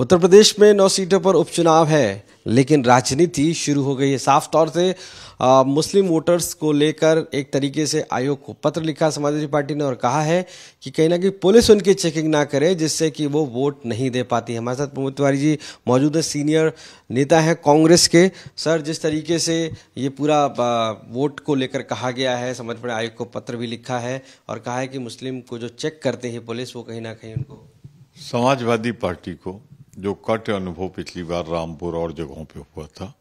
उत्तर प्रदेश में नौ सीटों पर उपचुनाव है लेकिन राजनीति शुरू हो गई है साफ तौर से आ, मुस्लिम वोटर्स को लेकर एक तरीके से आयोग को पत्र लिखा समाजवादी पार्टी ने और कहा है कि कहीं ना कहीं पुलिस उनकी चेकिंग ना करे जिससे कि वो वोट नहीं दे पाती हमारे साथ प्रमोद तिवारी जी मौजूद है सीनियर नेता हैं कांग्रेस के सर जिस तरीके से ये पूरा वोट को लेकर कहा गया है समाजवादी आयोग को पत्र भी लिखा है और कहा है कि मुस्लिम को जो चेक करते हैं पुलिस वो कहीं ना कहीं उनको समाजवादी पार्टी को जो कट अनुभव पिछली बार रामपुर और जगहों पे हुआ था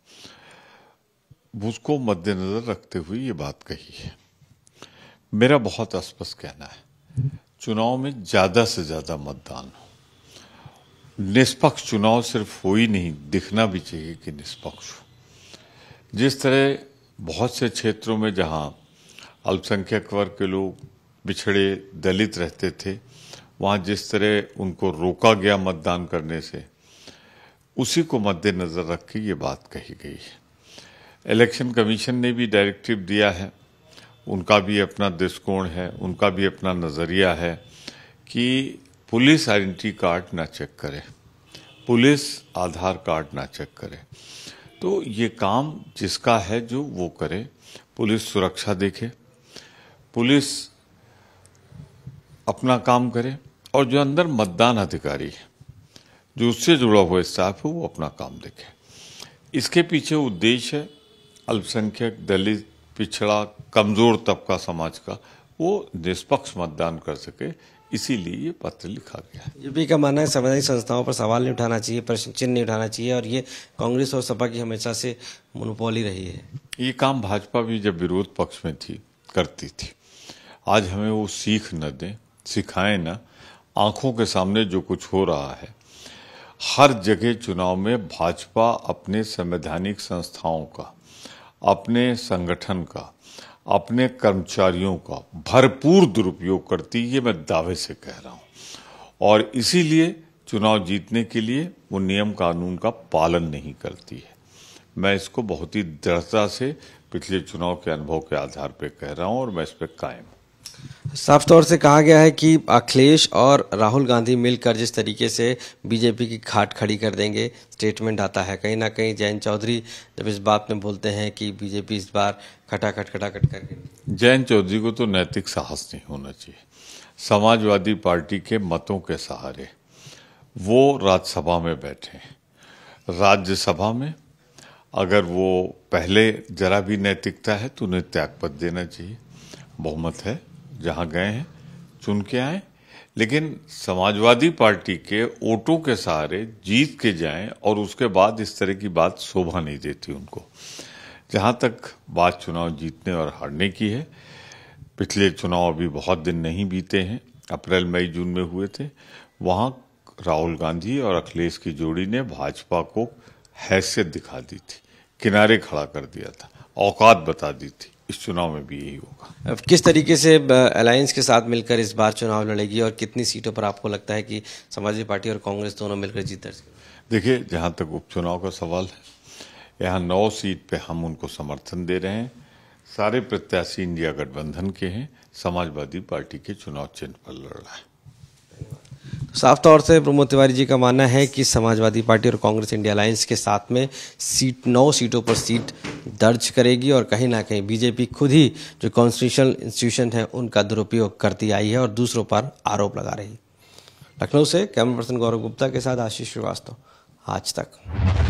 उसको मद्देनजर रखते हुए ये बात कही है मेरा बहुत अस्पष्ट कहना है चुनाव में ज़्यादा से ज़्यादा मतदान हो निष्पक्ष चुनाव सिर्फ हो ही नहीं दिखना भी चाहिए कि निष्पक्ष हो जिस तरह बहुत से क्षेत्रों में जहां अल्पसंख्यक वर्ग के लोग बिछड़े दलित रहते थे वहाँ जिस तरह उनको रोका गया मतदान करने से उसी को मद्देनज़र रख के ये बात कही गई है इलेक्शन कमीशन ने भी डायरेक्टिव दिया है उनका भी अपना दृष्टिकोण है उनका भी अपना नज़रिया है कि पुलिस आइडेंटिटी कार्ड ना चेक करे पुलिस आधार कार्ड ना चेक करे तो ये काम जिसका है जो वो करे पुलिस सुरक्षा देखे पुलिस अपना काम करे और जो अंदर मतदान अधिकारी है जो उससे जुड़ा हुआ स्टाफ है वो अपना काम देखे इसके पीछे उद्देश्य है अल्पसंख्यक दलित पिछड़ा कमज़ोर तबका समाज का वो निष्पक्ष मतदान कर सके इसीलिए ये पत्र लिखा गया है यूपी का मानना है संवैधानिक संस्थाओं पर सवाल नहीं उठाना चाहिए प्रश्न चिन्ह नहीं उठाना चाहिए और ये कांग्रेस और सपा की हमेशा से मनोपोली रही है ये काम भाजपा भी जब विरोध पक्ष में थी करती थी आज हमें वो सीख न दें सिखाएं ना आंखों के सामने जो कुछ हो रहा है हर जगह चुनाव में भाजपा अपने संवैधानिक संस्थाओं का अपने संगठन का अपने कर्मचारियों का भरपूर दुरुपयोग करती ये मैं दावे से कह रहा हूँ और इसीलिए चुनाव जीतने के लिए वो नियम कानून का पालन नहीं करती है मैं इसको बहुत ही दृढ़ता से पिछले चुनाव के अनुभव के आधार पर कह रहा हूँ और मैं इस पर कायम हूँ साफ तौर से कहा गया है कि अखिलेश और राहुल गांधी मिलकर जिस तरीके से बीजेपी की खाट खड़ी कर देंगे स्टेटमेंट आता है कहीं ना कहीं जयंत चौधरी जब इस बात में बोलते हैं कि बीजेपी इस बार खटाखट खटाखट करके जयंत चौधरी को तो नैतिक साहस नहीं होना चाहिए समाजवादी पार्टी के मतों के सहारे वो राज्यसभा में बैठे राज्यसभा में अगर वो पहले जरा भी नैतिकता है तो उन्हें त्यागपत्र देना चाहिए बहुमत है जहां गए हैं चुन के आए लेकिन समाजवादी पार्टी के वोटों के सहारे जीत के जाएं और उसके बाद इस तरह की बात शोभा नहीं देती उनको जहां तक बात चुनाव जीतने और हारने की है पिछले चुनाव अभी बहुत दिन नहीं बीते हैं अप्रैल मई जून में हुए थे वहां राहुल गांधी और अखिलेश की जोड़ी ने भाजपा को हैसियत दिखा दी थी किनारे खड़ा कर दिया था औकात बता दी थी इस चुनाव में भी यही होगा अब किस तरीके से अलायंस के साथ मिलकर इस बार चुनाव लड़ेगी और कितनी सीटों पर आपको लगता है कि समाजवादी पार्टी और कांग्रेस दोनों मिलकर जीत दर्ज देखिए जहाँ तक उपचुनाव का सवाल है यहाँ नौ सीट पे हम उनको समर्थन दे रहे हैं सारे प्रत्याशी इंडिया गठबंधन के हैं समाजवादी पार्टी के चुनाव चिन्ह पर लड़ रहा है तो साफ तौर से प्रमोद तिवारी जी का मानना है कि समाजवादी पार्टी और कांग्रेस इंडिया अलायंस के साथ में सीट नौ सीटों पर सीट दर्ज करेगी और कहीं ना कहीं बीजेपी खुद ही जो कॉन्स्टिट्यूशनल इंस्टीट्यूशन है उनका दुरुपयोग करती आई है और दूसरों पर आरोप लगा रही लखनऊ से कैमरा पर्सन गौरव गुप्ता के साथ आशीष श्रीवास्तव आज तक